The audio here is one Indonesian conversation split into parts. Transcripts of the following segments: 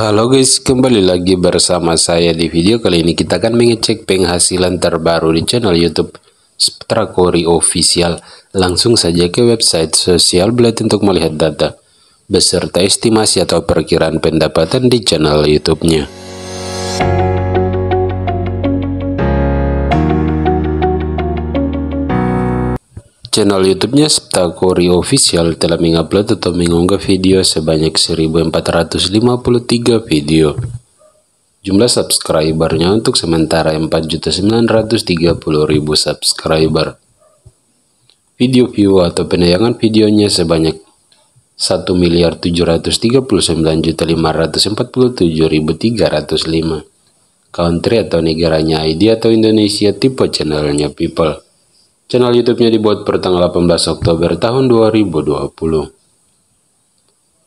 Halo guys, kembali lagi bersama saya di video kali ini kita akan mengecek penghasilan terbaru di channel YouTube Strakori Official. Langsung saja ke website sosial Blade untuk melihat data beserta estimasi atau perkiraan pendapatan di channel YouTube-nya. Channel YouTube-nya Septakori Official telah mengupload atau mengunggah video sebanyak 1453 video. Jumlah subscribernya untuk sementara 4.930.000 subscriber. Video view atau penayangan videonya sebanyak 1 miliar 739.547.305. Country atau negaranya ID atau Indonesia tipe channelnya People. Channel YouTube-nya dibuat per tanggal 18 Oktober tahun 2020.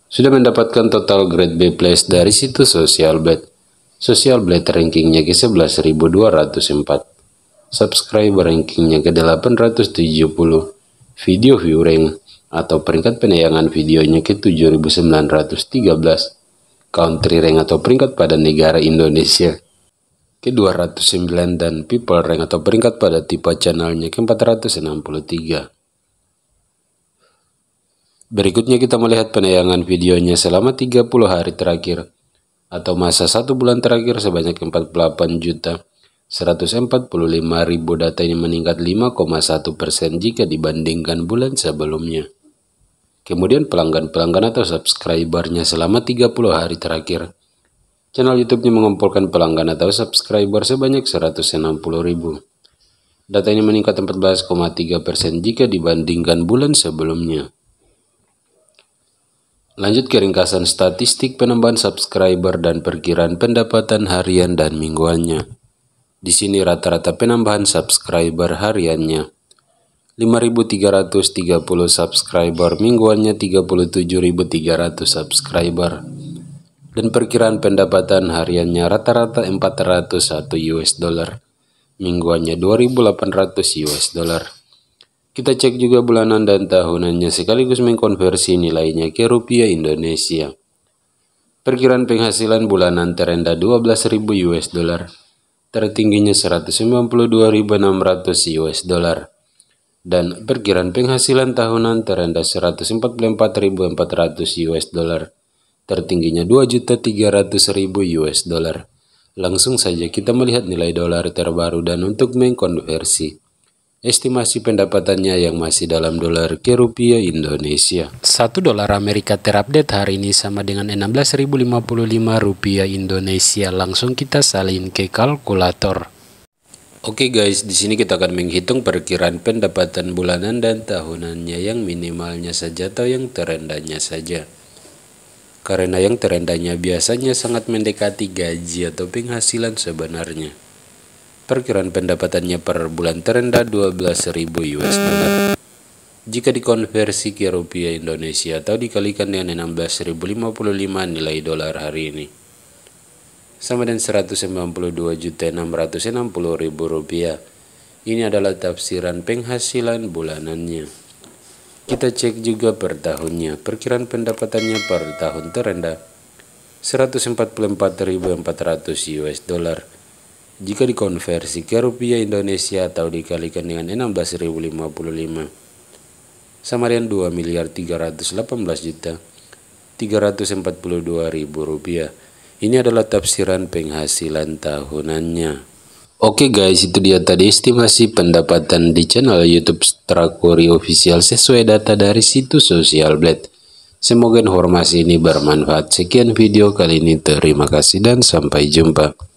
Sudah mendapatkan total grade B+ plus dari situs Social Blade. Social Blade rankingnya ke 11.204. Subscriber rankingnya ke 870. Video view rank atau peringkat penayangan videonya ke 7.913. Country rank atau peringkat pada negara Indonesia ke-209 dan people rank atau peringkat pada tipe channelnya ke-463. Berikutnya kita melihat penayangan videonya selama 30 hari terakhir atau masa satu bulan terakhir sebanyak 48 juta. 145 ribu data ini meningkat 5,1 persen jika dibandingkan bulan sebelumnya. Kemudian pelanggan-pelanggan atau subscribernya selama 30 hari terakhir Channel YouTube-nya mengumpulkan pelanggan atau subscriber sebanyak 160.000. Data ini meningkat 14,3% persen jika dibandingkan bulan sebelumnya. Lanjut ke ringkasan statistik penambahan subscriber dan perkiraan pendapatan harian dan mingguannya. Di sini rata-rata penambahan subscriber hariannya. 5.330 subscriber, mingguannya 37.300 subscriber dan perkiraan pendapatan hariannya rata-rata 401 US dollar, mingguannya 2800 US dollar. Kita cek juga bulanan dan tahunannya sekaligus mengkonversi nilainya ke rupiah Indonesia. Perkiraan penghasilan bulanan terendah 12.000 US dollar, tertingginya 192.600 US dollar dan perkiraan penghasilan tahunan terendah 144.400 US dollar tertingginya 2.300.000 US dollar. Langsung saja kita melihat nilai dolar terbaru dan untuk mengkonversi estimasi pendapatannya yang masih dalam dolar ke rupiah Indonesia. 1 dolar Amerika terupdate hari ini sama dengan 16.055 rupiah Indonesia. Langsung kita salin ke kalkulator. Oke okay guys, di sini kita akan menghitung perkiraan pendapatan bulanan dan tahunannya yang minimalnya saja atau yang terendahnya saja karena yang terendahnya biasanya sangat mendekati gaji atau penghasilan sebenarnya. Perkiraan pendapatannya per bulan terendah 12.000 US dollar. Jika dikonversi ke rupiah Indonesia atau dikalikan dengan 16.055 nilai dolar hari ini. Sama dengan 192.660.000 rupiah. Ini adalah tafsiran penghasilan bulanannya. Kita cek juga per tahunnya. Perkiraan pendapatannya per tahun terendah 144.400 US dollar. Jika dikonversi ke rupiah Indonesia atau dikalikan dengan 16.055 sama dengan 2 miliar 318 juta 342 ribu rupiah. Ini adalah tafsiran penghasilan tahunannya. Oke okay guys, itu dia tadi estimasi pendapatan di channel YouTube Strakuri Official sesuai data dari situs Sosial Blade. Semoga informasi ini bermanfaat. Sekian video kali ini, terima kasih dan sampai jumpa.